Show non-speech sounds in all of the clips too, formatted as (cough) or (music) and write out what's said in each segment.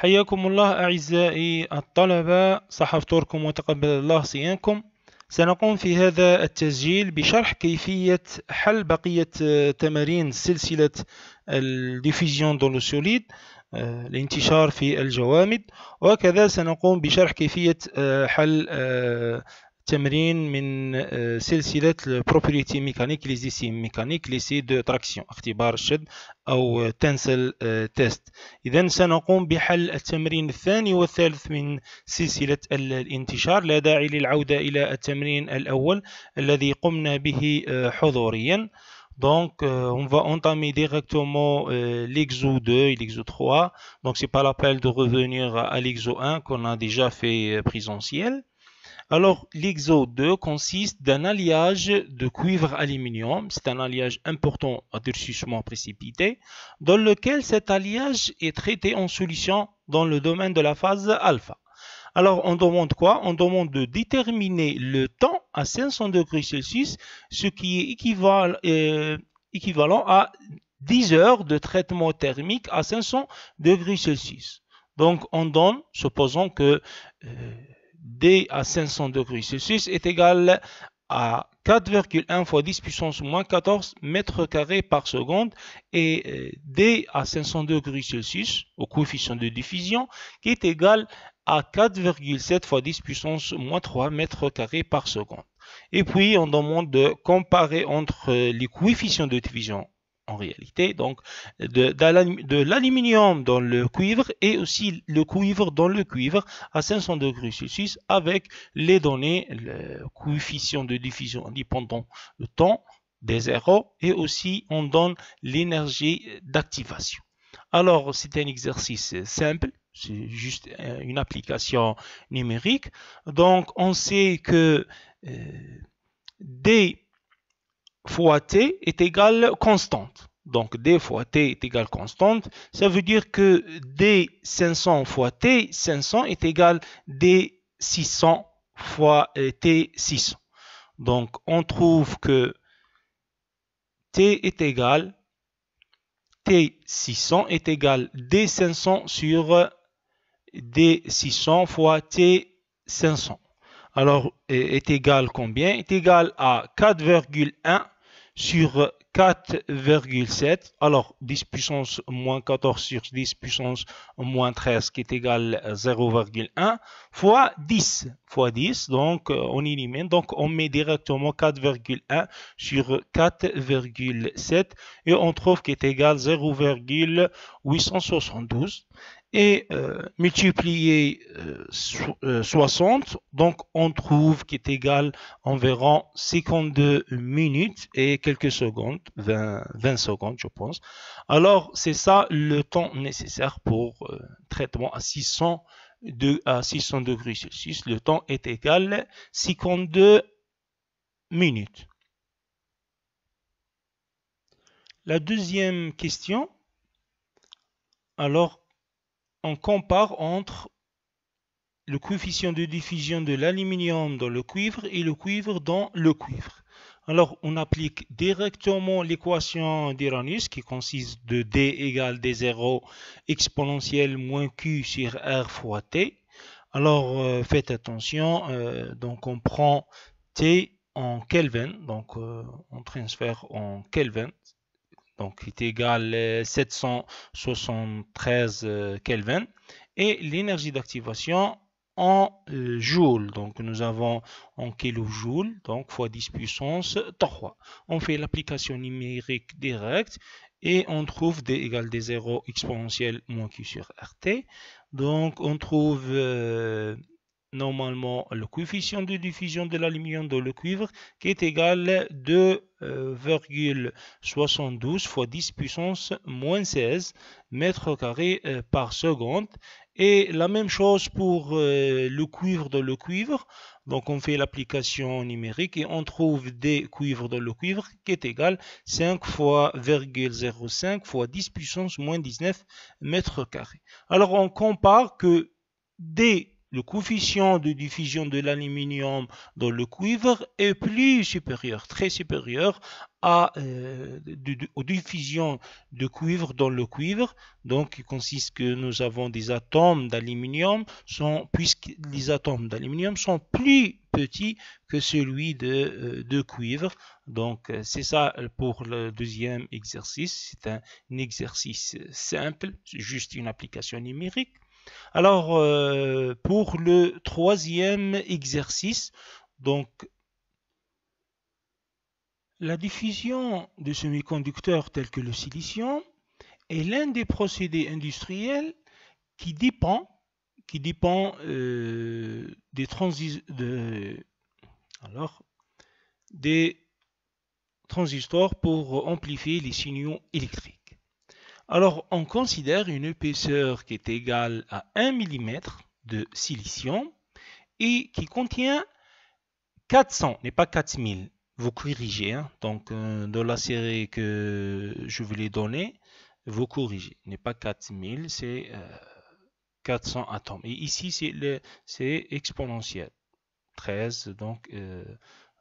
حياكم الله أعزائي الطلبة صحف توركم وتقبل الله صيامكم سنقوم في هذا التسجيل بشرح كيفية حل بقية آه، تمارين سلسلة الديفيزيون دون سوليد آه، الانتشار في الجوامد وكذا سنقوم بشرح كيفية آه، حل تمرين من آه، سلسلة البروبريتي ميكانيك ليزيسي ميكانيك ليسي دو تراكسيون اختبار الشد أو تنسل تيست آه، إذا سنقوم بحل التمرين الثاني والثالث من سلسلة الانتشار لا داعي للعودة إلى التمرين الأول الذي قمنا به آه، حضوريا Donc, euh, on va entamer directement euh, l'exo 2 et l'exo 3. Donc, c'est pas la peine de revenir à l'exo 1 qu'on a déjà fait euh, présentiel. Alors, l'Exo 2 consiste d'un alliage de cuivre-aluminium, c'est un alliage important à durcissement précipité, dans lequel cet alliage est traité en solution dans le domaine de la phase alpha. Alors, on demande quoi On demande de déterminer le temps à 500 degrés Celsius, ce qui est équivalent, euh, équivalent à 10 heures de traitement thermique à 500 degrés Celsius. Donc, on donne, supposons que euh, D à 500 degrés Celsius est égal à 4,1 fois 10 puissance moins 14 mètres carrés par seconde et euh, D à 500 degrés Celsius au coefficient de diffusion qui est égal à 4,7 fois 10 puissance moins 3 mètres carrés par seconde. Et puis on demande de comparer entre euh, les coefficients de diffusion en réalité, donc de, l'aluminium dans le cuivre et aussi le cuivre dans le cuivre à 500 degrés Celsius avec les données, le coefficient de diffusion indépendant, le temps des zéros et aussi on donne l'énergie d'activation. Alors c'est un exercice simple, c'est juste une application numérique. Donc on sait que euh, D fois T est égal constante donc d fois t est égal constante, ça veut dire que d500 fois t 500 est égal d600 fois euh, t 600. Donc on trouve que t est égal t600 est égal d500 sur euh, d600 fois t500. Alors euh, est égal combien Est égal à 4,1 sur 4,7. Alors, 10 puissance moins 14 sur 10 puissance moins 13 qui est égal à 0,1 fois 10 fois 10. Donc, euh, on élimine. Donc, on met directement 4,1 sur 4,7 et on trouve qu'il est égal à 0,872 et euh, multiplié 60, euh, euh, donc on trouve qu'il est égal environ 52 minutes et quelques secondes, 20, 20 secondes je pense. Alors c'est ça le temps nécessaire pour euh, traitement à 600, à 600 degrés Celsius. Le temps est égal 52 minutes. La deuxième question, alors on compare entre le coefficient de diffusion de l'aluminium dans le cuivre et le cuivre dans le cuivre. Alors, on applique directement l'équation d'Iranus qui consiste de D égale D0 exponentielle moins Q sur R fois T. Alors, euh, faites attention, euh, donc on prend T en Kelvin, donc euh, on transfère en Kelvin, donc qui est égal à euh, 773 euh, Kelvin. Et l'énergie d'activation en euh, joules. Donc nous avons en kilojoule donc fois 10 puissance 3. On fait l'application numérique directe et on trouve d égale d 0 exponentielle moins q sur rt. Donc on trouve normalement le coefficient de diffusion de l'aluminium dans le cuivre qui est égal à 2,72 euh, fois 10 puissance moins 16 mètres carrés euh, par seconde. Et la même chose pour euh, le cuivre dans le cuivre. Donc on fait l'application numérique et on trouve des cuivres dans le cuivre qui est égal à 5 fois 0,05 fois 10 puissance moins 19 mètres carrés. Alors on compare que des le coefficient de diffusion de l'aluminium dans le cuivre est plus supérieur, très supérieur à, euh, de, de, de cuivre dans le cuivre. Donc, il consiste que nous avons des atomes d'aluminium, puisque les atomes d'aluminium sont plus petits que celui de, euh, de cuivre. Donc, euh, c'est ça pour le deuxième exercice. C'est un exercice simple, juste une application numérique. Alors, euh, pour le troisième exercice, donc, la diffusion de semi-conducteurs tels que le silicium est l'un des procédés industriels qui dépend, qui dépend euh, des des transistors pour amplifier les signaux électriques. Alors, on considère une épaisseur qui est égale à 1 mm de silicium et qui contient 400, n'est pas 4000. Vous corrigez, hein. donc euh, de dans la série que je vous ai donnée, vous corrigez. N'est pas 4000, c'est 400 euh, atomes. Et ici, c'est exponentiel. 13, donc, euh,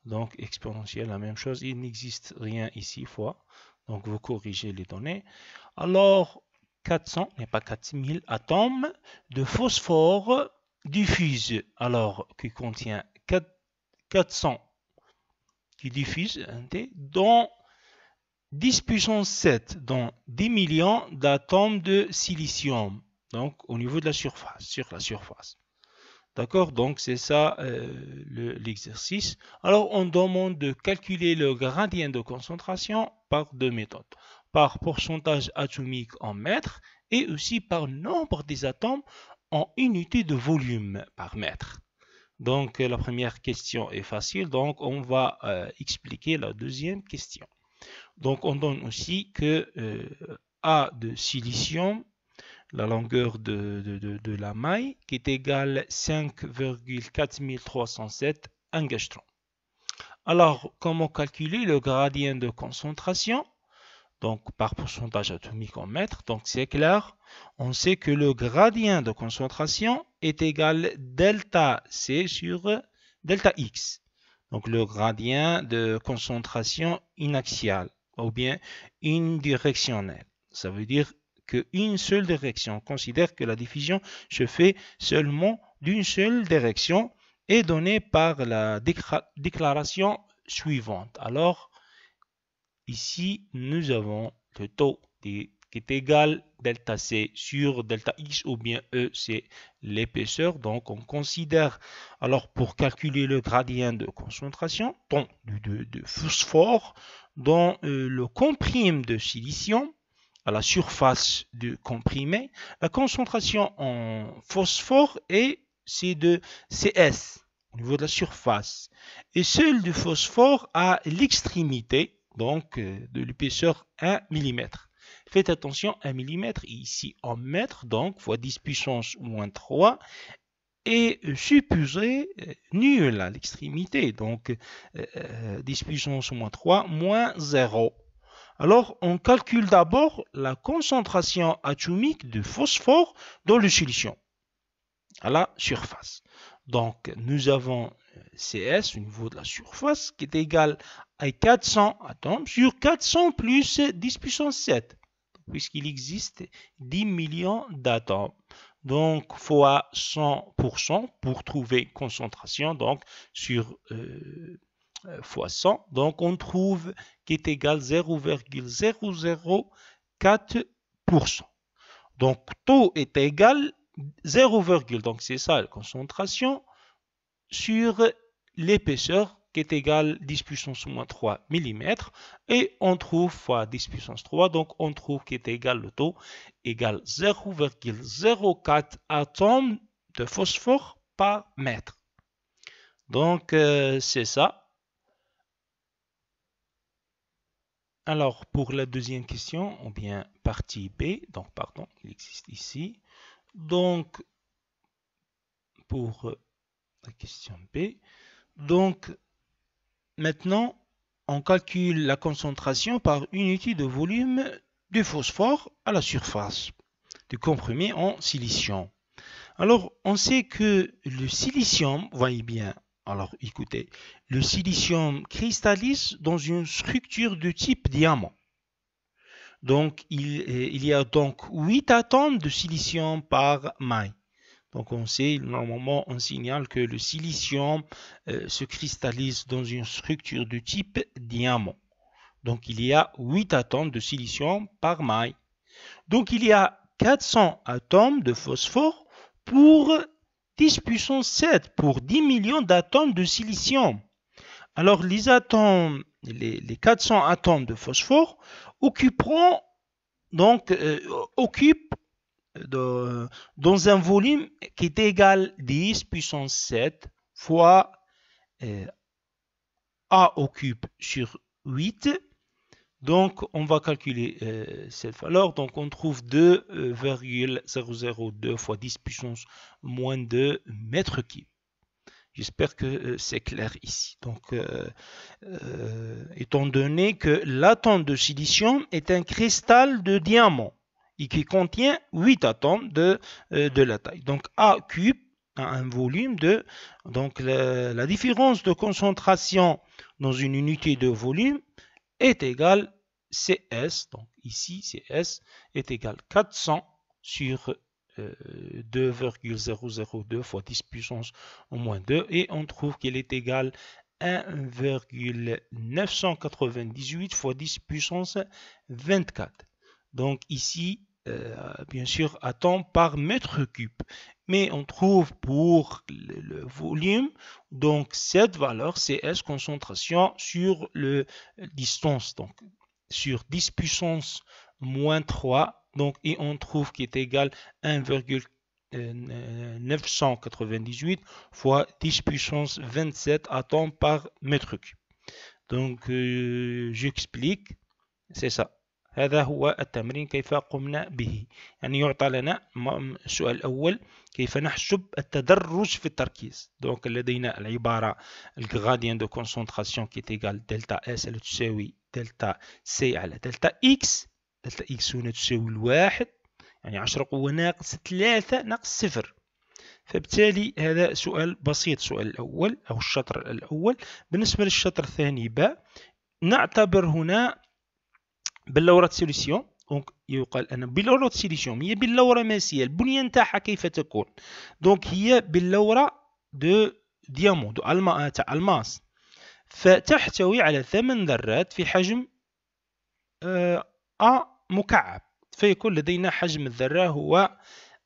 donc exponentiel, la même chose. Il n'existe rien ici, fois. Donc, vous corrigez les données. Alors, 400, n'est pas 4000 atomes de phosphore diffusent. alors qui contient 400 qui diffuse, dont 10 puissance 7, dont 10 millions d'atomes de silicium, donc au niveau de la surface, sur la surface. D'accord Donc c'est ça euh, l'exercice. Alors on demande de calculer le gradient de concentration par deux méthodes par pourcentage atomique en mètres et aussi par nombre des atomes en unité de volume par mètre. Donc euh, la première question est facile, donc on va euh, expliquer la deuxième question. Donc on donne aussi que euh, A de silicium, la longueur de, la maille, qui est égale 5,4307 angstrom. Alors comment calculer le gradient de concentration donc par pourcentage atomique en mètre, donc c'est clair. On sait que le gradient de concentration est égal delta C sur delta X. Donc le gradient de concentration inaxiale ou bien unidirectionnelle. Ça veut dire qu'une seule direction. On considère que la diffusion se fait seulement d'une seule direction est donnée par la déclaration suivante. Alors, Ici, nous avons le taux qui est égal delta C sur delta X ou bien E, c'est l'épaisseur. Donc, on considère, alors pour calculer le gradient de concentration, ton de, phosphore dans euh, le comprime de silicium, à la surface du comprimé, la concentration en phosphore est c'est de CS au niveau de la surface et celle du phosphore à l'extrémité donc euh, de l'épaisseur 1 mm. Faites attention, 1 mm ici en mètre donc fois 10 puissance moins 3, et supposé nul à l'extrémité, donc 10 euh, euh, puissance moins 3 moins 0. Alors, on calcule d'abord la concentration atomique de phosphore dans la solution, à la surface. Donc, nous avons euh, CS au niveau de la surface qui est égal à 400 atomes sur 400 plus 10 puissance 7, puisqu'il existe 10 millions d'atomes. Donc, fois 100% pour trouver concentration, donc sur euh, euh, fois 100. Donc, on trouve qui est égal à 0,004%. Donc, taux est égal 0, donc c'est ça la concentration, sur l'épaisseur qui est égale 10 puissance moins 3 mm. Et on trouve fois 10 puissance 3, donc on trouve qui est égal le taux, égal 0,04 atomes de phosphore par mètre. Donc euh, c'est ça. Alors pour la deuxième question, on vient partie B, donc pardon, il existe ici. Donc, pour la question B, donc maintenant, on calcule la concentration par unité de volume du phosphore à la surface du comprimé en silicium. Alors, on sait que le silicium, voyez bien, alors écoutez, le silicium cristallise dans une structure de type diamant. Donc, euh, il, y a donc 8 atomes de silicium par maille. Donc on sait, normalement, on signale que le silicium euh, se cristallise dans une structure de type diamant. Donc il y a 8 atomes de silicium par maille. Donc il y a 400 atomes de phosphore pour 10 puissance 7, pour 10 millions d'atomes de silicium. Alors les atomes, les 400 atomes de phosphore, occuperont donc euh, occupe euh, dans un volume qui est égal à 10 puissance 7 fois euh, A au sur 8. Donc on va calculer cette valeur. Donc on trouve 2,002 fois 10 puissance moins 2 mètres cubes. J'espère que euh, c'est clair ici. Donc, euh, euh, étant donné que l'atome de silicium est un cristal de diamant et qui contient 8 atomes de, de la taille. Donc, A cube a un volume de... Donc, la, différence de concentration dans une unité de volume est égale CS. Donc, ici, CS est égal 400 sur 2,002 fois 10 puissance moins 2 et on trouve qu'elle est égal à 1,998 fois 10 puissance 24. Donc ici, euh, bien sûr, à temps par mètre cube. Mais on trouve pour le, volume, donc cette valeur, c'est concentration sur le distance, donc sur 10 puissance moins 3 donc, et on trouve qu'il est égal à 1,998 fois 10 puissance 27 atomes par mètre cube. Donc, euh, j'explique. C'est ça. هذا هو التمرين كيف قمنا به يعني يعطى لنا السؤال الأول كيف نحسب التدرج في التركيز دونك لدينا العبارة الغاديان دو كونسنتراسيون كي تيغال دلتا اس اللي تساوي دلتا سي على دلتا اكس دلتا إكس هنا تساوي الواحد يعني عشرة قوة ناقص ثلاثة ناقص صفر فبالتالي هذا سؤال بسيط السؤال الأول أو الشطر الأول بالنسبة للشطر الثاني باء نعتبر هنا باللورة سوليسيون دونك يقال أن باللورة سوليسيون هي باللورة ماسية البنية نتاعها كيف تكون دونك هي باللورة دو ديامون دو ألما تاع الماس فتحتوي على ثمان ذرات في حجم أ آه، مكعب فيكون لدينا حجم الذرة هو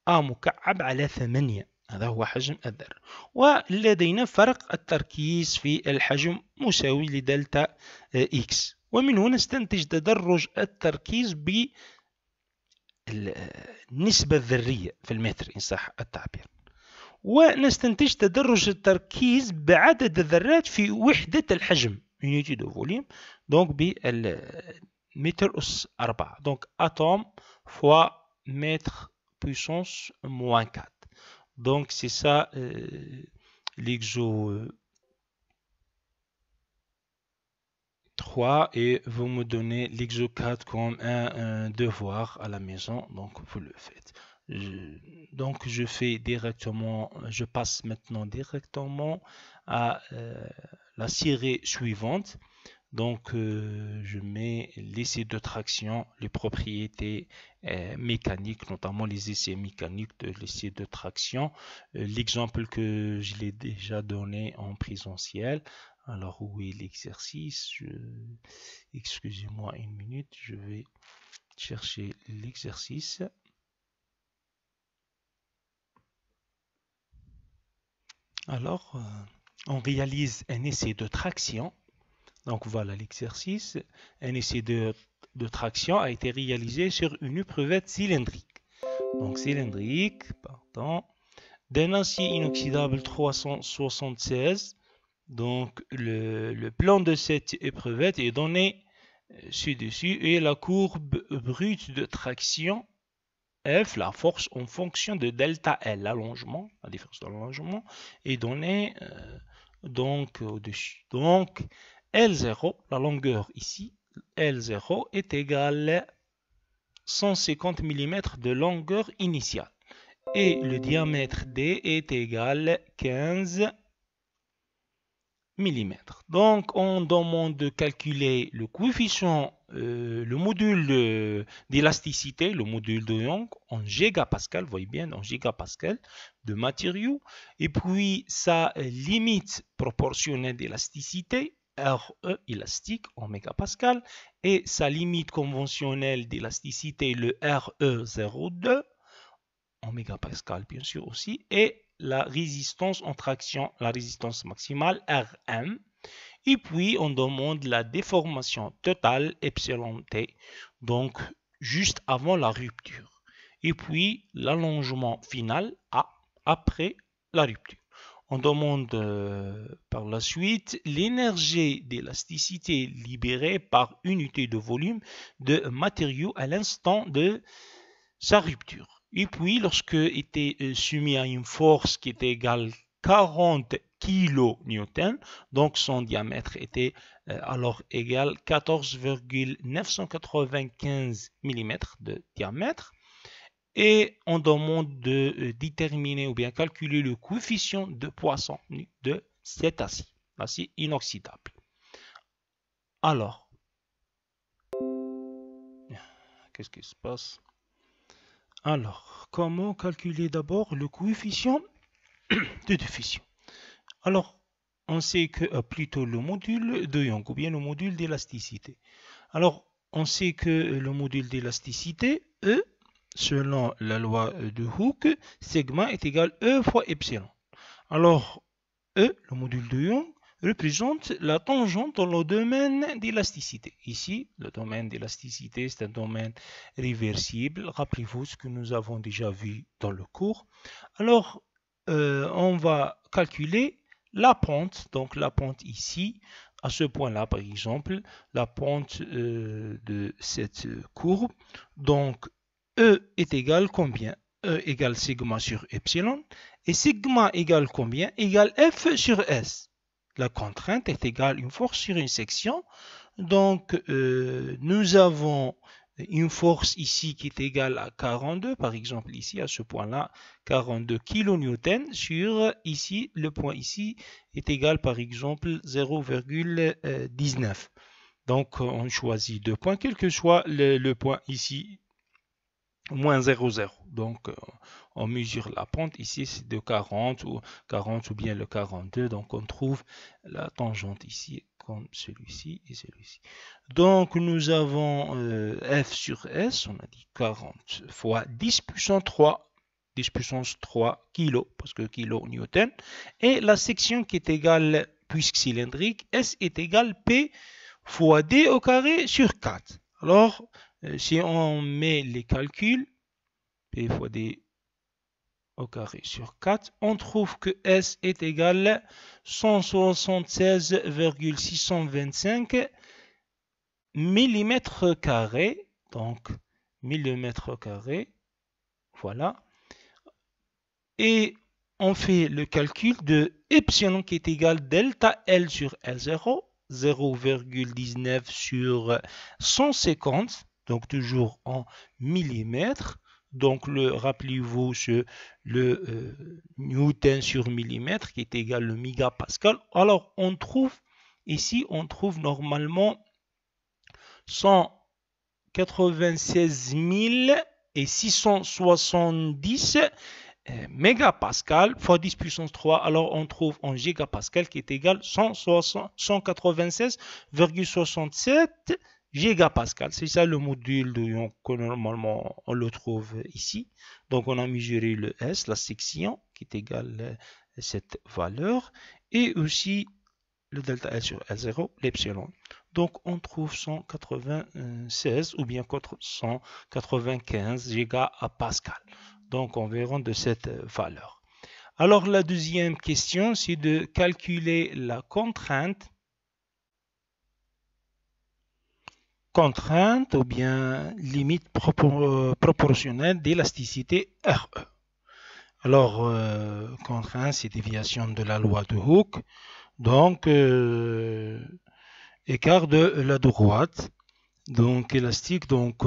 أ مكعب على ثمانية هذا هو حجم الذرة ولدينا فرق التركيز في الحجم مساوي لدلتا إكس ومن هنا نستنتج تدرج التركيز ب النسبة الذرية في المتر إن صح التعبير ونستنتج تدرج التركيز بعدد الذرات في وحدة الحجم unité de volume donc donc atom fois donc fois mètre puissance moins 4. Donc c'est ça euh, l'exo 3 euh, et vous me donnez l'exo 4 comme un, devoir à la maison. Donc vous le faites. donc je fais directement, je passe maintenant directement à euh, la série suivante. Donc, euh, je mets l'essai de traction, les propriétés euh, mécaniques, notamment les essais mécaniques de l'essai de traction. Euh, l'exemple que je l'ai déjà donné en présentiel. Alors, où est l'exercice Excusez-moi une minute, je vais chercher l'exercice. Alors, on réalise un essai de traction donc voilà, l'exercice, un essai de, traction a été réalisé sur une épreuvette cylindrique. Donc cylindrique, pardon, d'un acier inoxydable 376. Donc le, plan de cette épreuvette est donné euh, ci-dessus et la courbe brute de traction F, la force en fonction de delta L, l'allongement, la différence de l'allongement, est donnée euh, donc au-dessus. Donc L0, la longueur ici, L0 est égale à 150 mm de longueur initiale. Et le diamètre D est égal à 15 mm. Donc on demande de calculer le coefficient, euh, le module d'élasticité, le module de Young en gigapascal, voyez bien en gigapascal de matériaux. Et puis sa limite proportionnelle d'élasticité RE élastique en mégapascal et sa limite conventionnelle d'élasticité, le RE02 en mégapascal bien sûr aussi, et la résistance en traction, la résistance maximale RM. Et puis on demande la déformation totale epsilon t, donc juste avant la rupture. Et puis l'allongement final A après la rupture. On demande euh, par la suite l'énergie d'élasticité libérée par unité de volume de matériau à l'instant de sa rupture. Et puis, lorsque était euh, soumis à une force qui était égale 40 kN, donc son diamètre était euh, alors égal 14,995 mm de diamètre, et on demande de euh, déterminer ou bien calculer le coefficient de poisson de cet acide, l'acide inoxydable. Alors, qu'est-ce qui se passe Alors, comment calculer d'abord le coefficient (coughs) de diffusion Alors, on sait que euh, plutôt le module de Young ou bien le module d'élasticité. Alors, on sait que euh, le module d'élasticité, E, selon la loi de Hooke, sigma est égal à E fois epsilon. Alors, E, le module de Young, représente la tangente dans le domaine d'élasticité. Ici, le domaine d'élasticité, c'est un domaine réversible. Rappelez-vous ce que nous avons déjà vu dans le cours. Alors, euh, on va calculer la pente, donc la pente ici, à ce point-là, par exemple, la pente euh, de cette courbe. Donc, E est égal combien E égale sigma sur epsilon. Et sigma égale combien Égale F sur S. La contrainte est égale une force sur une section. Donc, euh, nous avons une force ici qui est égale à 42, par exemple ici, à ce point-là, 42 kN sur ici, le point ici est égal par exemple 0,19. Euh, Donc on choisit deux points, quel que soit le point ici moins 0,0. Donc, euh, on mesure la pente. Ici, c'est de 40 ou 40 ou bien le 42. Donc, on trouve la tangente ici comme celui-ci et celui-ci. Donc, nous avons euh, F sur S. On a dit 40 fois 10 puissance 3. 10 puissance 3 kg, parce que kilo newton. Et la section qui est égale, puisque cylindrique, S est égale P fois D au carré sur 4. Alors, euh, si on met les calculs, P fois D au carré sur 4, on trouve que S est égal à 176,625 mm carré, donc mm carré, voilà. Et on fait le calcul de epsilon qui est égal delta L sur L0, 0,19 sur 150 donc toujours en millimètres. Donc le rappelez-vous le euh, newton sur millimètre qui est égal au mégapascal. Alors on trouve ici on trouve normalement 196 et 670 euh, mégapascal fois 10 puissance 3. Alors on trouve en gigapascal qui est égal à 196,67 pascal, C'est ça le module de que normalement on le trouve ici. Donc on a mesuré le S, la section, qui est égale à cette valeur, et aussi le delta L sur L0, l'epsilon. Donc on trouve 196 ou bien 195 pascal. Donc environ de cette valeur. Alors la deuxième question, c'est de calculer la contrainte contrainte ou bien limite euh, proportionnelle d'élasticité RE. Alors, euh, contrainte, c'est déviation de la loi de Hooke. Donc, euh, écart de la droite. Donc, élastique, donc,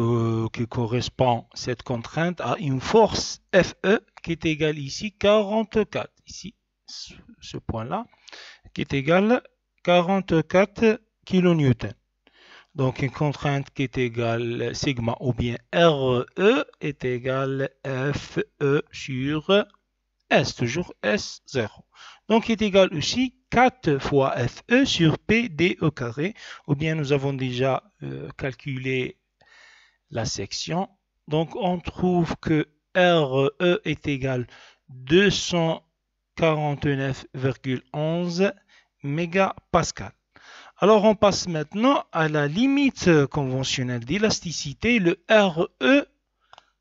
qui correspond cette contrainte à une force FE qui est égale ici 44. Ici, ce point-là, qui est égal 44 kN. Donc une contrainte qui est égale sigma ou bien RE est égale FE sur S, toujours S0. Donc est égal aussi 4 fois FE sur PD au e carré, ou bien nous avons déjà euh, calculé la section. Donc on trouve que RE est égal 249,11 mégapascal. Alors on passe maintenant à la limite conventionnelle d'élasticité, le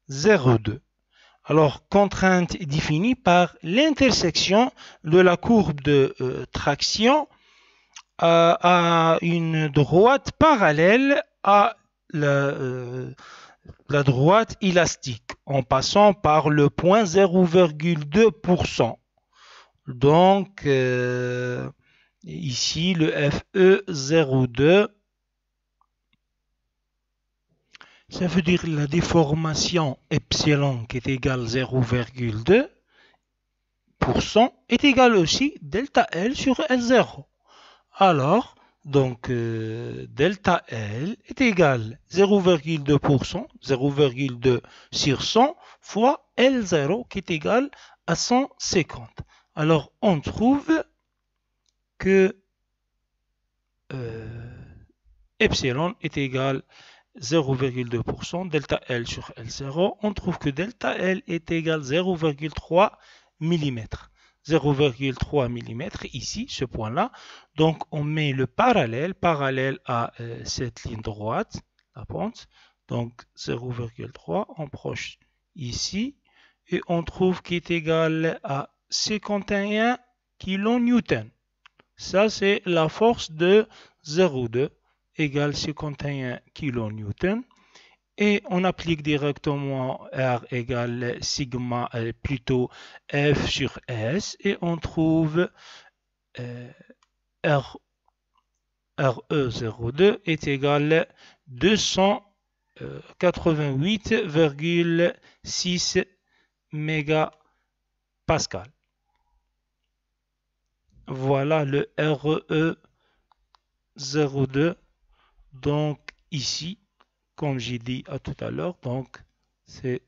RE02. Alors contrainte définie par l'intersection de la courbe de euh, traction euh, à, une droite parallèle à euh, la, droite élastique en passant par le point 0,2%. Donc, ici, le FE02, ça veut dire la déformation epsilon qui est égale 0,2% est égale aussi delta L sur L0. Alors, donc, euh, delta L est égal 0,2%, 0,2 sur 100 fois L0 qui est égal à 150. Alors, on trouve que euh, epsilon est égal 0,2% delta L sur L0, on trouve que delta L est égal 0,3 mm. 0,3 mm ici, ce point-là. Donc on met le parallèle, parallèle à euh, cette ligne droite, la pente. Donc 0,3, on proche ici. Et on trouve qu'il est égal à 51 kN. Ça, c'est la force de 0,2 égale 51 kN. Et on applique directement R égale sigma, euh, plutôt F sur S, et on trouve euh, RE02 est égal 288,6 euh, MPa voilà le RE02. Donc ici, comme j'ai dit à tout à l'heure, donc c'est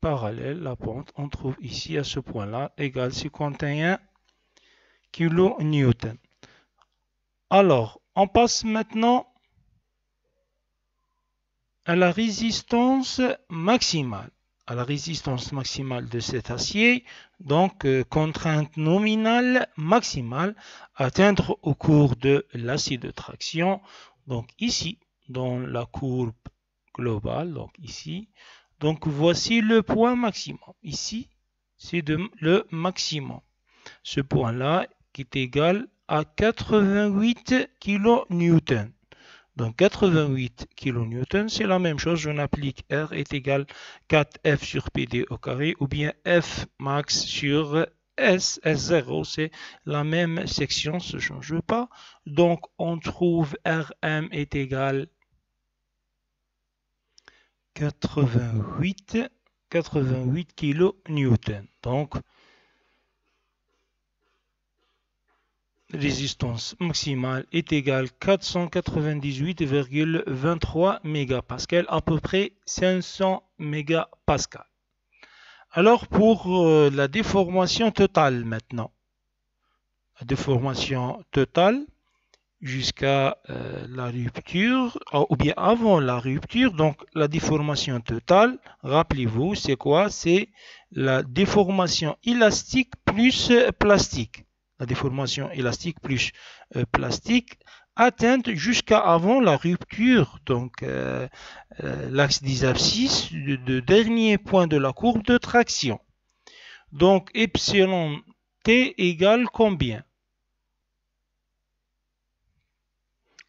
parallèle, la pente, on trouve ici à ce point-là, égale 51 kN. Alors, on passe maintenant à la résistance maximale la résistance maximale de cet acier, donc euh, contrainte nominale maximale atteindre au cours de l'acier de traction, donc ici, dans la courbe globale, donc ici. Donc voici le point maximum. Ici, c'est le maximum. Ce point-là qui est égal à 88 kN. Donc 88 kN, c'est la même chose. Je applique R est égal 4F sur PD au carré ou bien F max sur S, S0, c'est la même section, ça ne change pas. Donc on trouve Rm est égal 88, 88 kN. Donc résistance maximale est égale 498,23 MPa, à peu près 500 MPa. Alors pour euh, la déformation totale maintenant, la déformation totale jusqu'à euh, la rupture, ah, ou bien avant la rupture, donc la déformation totale, rappelez-vous, c'est quoi C'est la déformation élastique plus plastique la déformation élastique plus euh, plastique, atteinte jusqu'à avant la rupture, donc euh, euh, l'axe des abscisses, le, dernier point de la courbe de traction. Donc epsilon t égale combien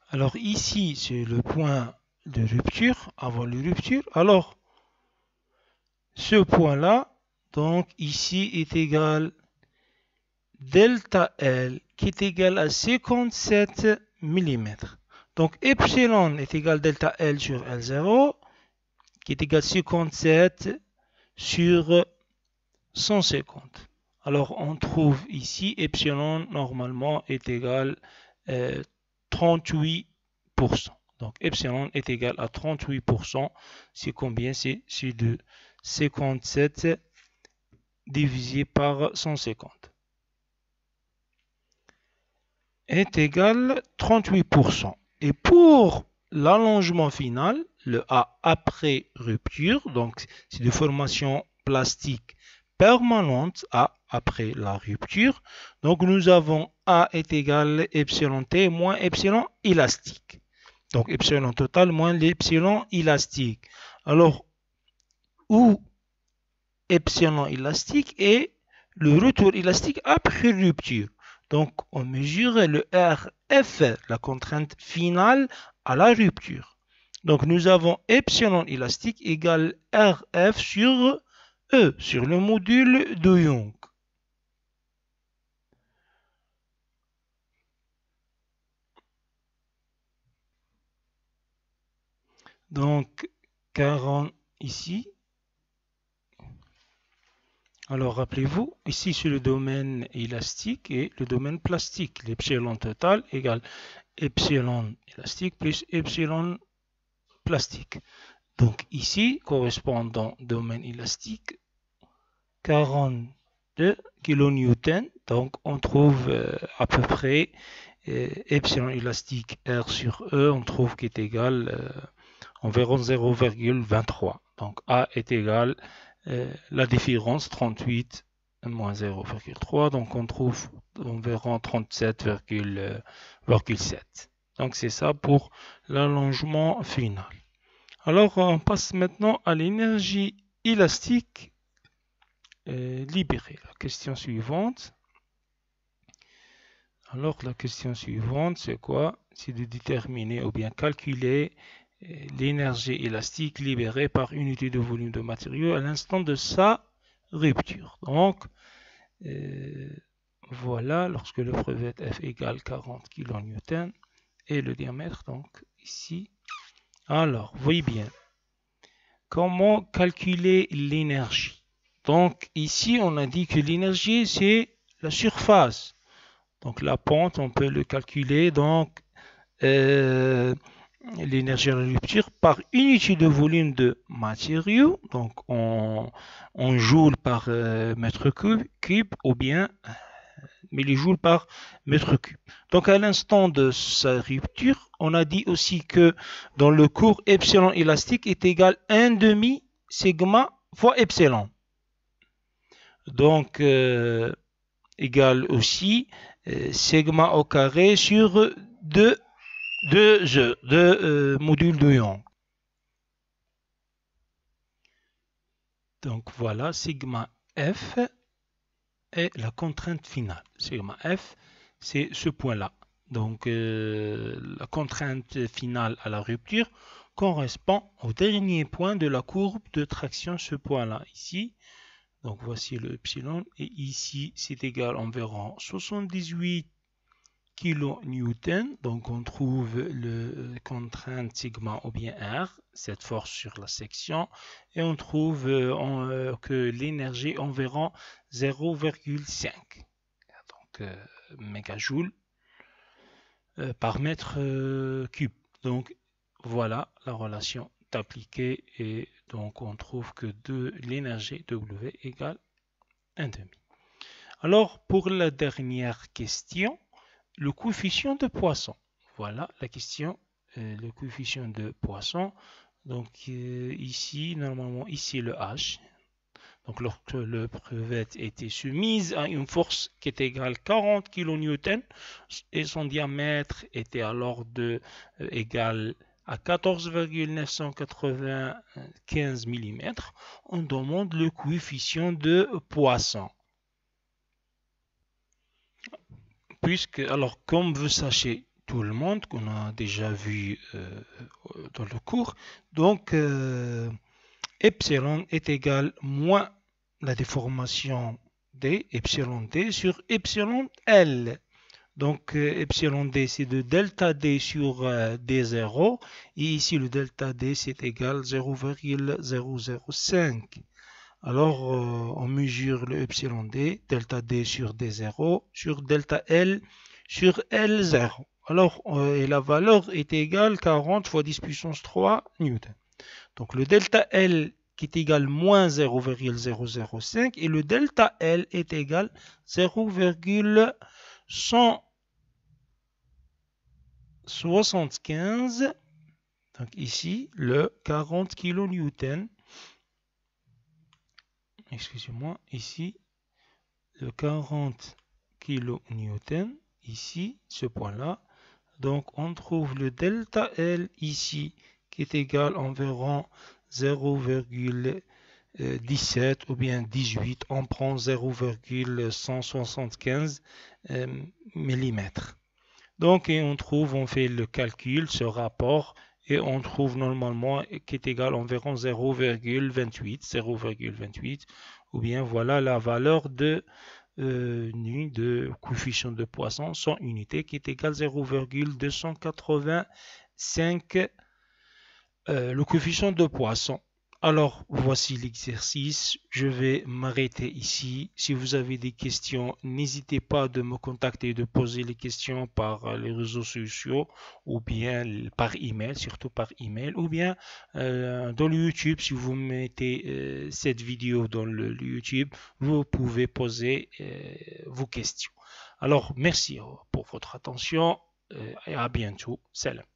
Alors ici, c'est le point de rupture, avant la rupture. Alors, ce point-là, donc ici, est égal delta L qui est égal à 57 mm. Donc epsilon est égal à delta L sur L0 qui est égal à 57 sur 150. Alors on trouve ici epsilon normalement est égal à euh, 38%. Donc epsilon est égal à 38%. C'est combien C'est de 57 divisé par 150 est égal 38%. Et pour l'allongement final, le A après rupture, donc c'est de formation plastique permanente A après la rupture. Donc nous avons A est égal epsilon T moins epsilon élastique. Donc epsilon total moins l'epsilon élastique. Alors, où epsilon élastique est le retour élastique après rupture. Donc, on mesure le RF, la contrainte finale à la rupture. Donc, nous avons epsilon élastique égale RF sur E, sur le module de Young. Donc, 40 ici, alors rappelez-vous, ici sur le domaine élastique et le domaine plastique, l'epsilon total égale epsilon élastique plus epsilon plastique. Donc ici, correspondant domaine élastique, 42 kN. Donc on trouve euh, à peu près euh, epsilon élastique R sur E, on trouve qu'il est égal à euh, environ 0,23. Donc A est égal à euh, la différence 38 moins 0,3. Donc on trouve environ 37,7. Euh, donc c'est ça pour l'allongement final. Alors on passe maintenant à l'énergie élastique euh, libérée. La question suivante. Alors la question suivante c'est quoi C'est de déterminer ou bien calculer l'énergie élastique libérée par unité de volume de matériaux à l'instant de sa rupture. Donc, euh, voilà, lorsque le brevet F égale 40 kN et le diamètre, donc ici. Alors, voyez bien, comment calculer l'énergie Donc, ici, on a dit que l'énergie, c'est la surface. Donc, la pente, on peut le calculer, donc, euh, l'énergie à rupture par unité de volume de matériau, donc on joule par euh, mètre cube, ou bien euh, millijoules par mètre cube. Donc à l'instant de sa rupture, on a dit aussi que dans le cours epsilon élastique est égal à 1 demi sigma fois epsilon. Donc euh, égal aussi sigma au carré sur 2 de euh, modules de Young. Donc voilà, sigma f est la contrainte finale. Sigma f, c'est ce point-là. Donc euh, la contrainte finale à la rupture correspond au dernier point de la courbe de traction, ce point-là ici. Donc voici le epsilon et ici c'est égal environ 78 kN, donc on trouve le euh, contrainte sigma ou bien R, cette force sur la section, et on trouve euh, euh, que l'énergie environ 0,5 donc mégajoule mégajoules par mètre cube. Donc voilà la relation appliquée et donc on trouve que de l'énergie W égale 1 demi. Alors pour la dernière question, le coefficient de Poisson. Voilà la question, euh, le coefficient de Poisson. Donc euh, ici, normalement, ici le H. Donc lorsque le brevet était soumise à une force qui était égale à 40 kN et son diamètre était alors de euh, égal à 14,995 mm, on demande le coefficient de Poisson. puisque, alors comme vous sachez tout le monde, qu'on a déjà vu euh, dans le cours, donc euh, epsilon est égal moins la déformation d, epsilon d sur epsilon L. Donc euh, epsilon d c'est de delta d sur d0 et ici le delta d c'est égal 0,005. Alors, euh, on mesure le epsilon d, delta d sur d0, sur delta L, sur L0. Alors, euh, et la valeur est égale 40 fois 10 puissance 3 newton. Donc, le delta L qui est égal moins 0,005 et le delta L est égal 0,175. Donc, ici, le 40 kN excusez-moi, ici, le 40 kN, ici, ce point-là. Donc, on trouve le delta L ici, qui est égal à environ 0,17 ou bien 18. On prend 0,175 euh, mm. Donc, on trouve, on fait le calcul, ce rapport et on trouve normalement qui est égal environ 0,28, 0,28, ou bien voilà la valeur de euh, nu de coefficient de Poisson sans unité qui est égal 0,285 euh, le coefficient de Poisson alors, voici l'exercice. Je vais m'arrêter ici. Si vous avez des questions, n'hésitez pas de me contacter et de poser les questions par euh, les réseaux sociaux ou bien par email, surtout par email, ou bien euh, dans le YouTube. Si vous mettez euh, cette vidéo dans le, YouTube, vous pouvez poser vos questions. Alors, merci pour votre attention et à bientôt. Salam.